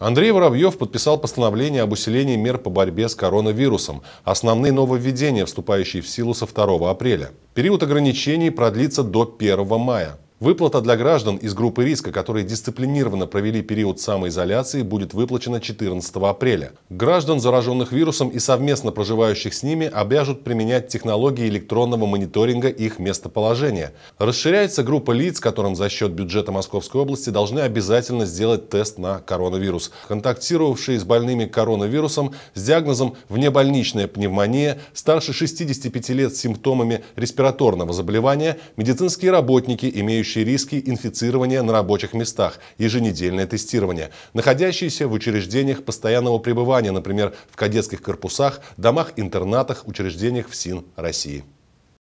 Андрей Воробьев подписал постановление об усилении мер по борьбе с коронавирусом. Основные нововведения, вступающие в силу со 2 апреля. Период ограничений продлится до 1 мая. Выплата для граждан из группы риска, которые дисциплинированно провели период самоизоляции, будет выплачена 14 апреля. Граждан, зараженных вирусом и совместно проживающих с ними, обяжут применять технологии электронного мониторинга их местоположения. Расширяется группа лиц, которым за счет бюджета Московской области должны обязательно сделать тест на коронавирус. Контактировавшие с больными коронавирусом с диагнозом внебольничная пневмония, старше 65 лет с симптомами респираторного заболевания, медицинские работники, имеющие существующие риски инфицирования на рабочих местах, еженедельное тестирование, находящиеся в учреждениях постоянного пребывания, например, в кадетских корпусах, домах-интернатах, учреждениях ФСИН России.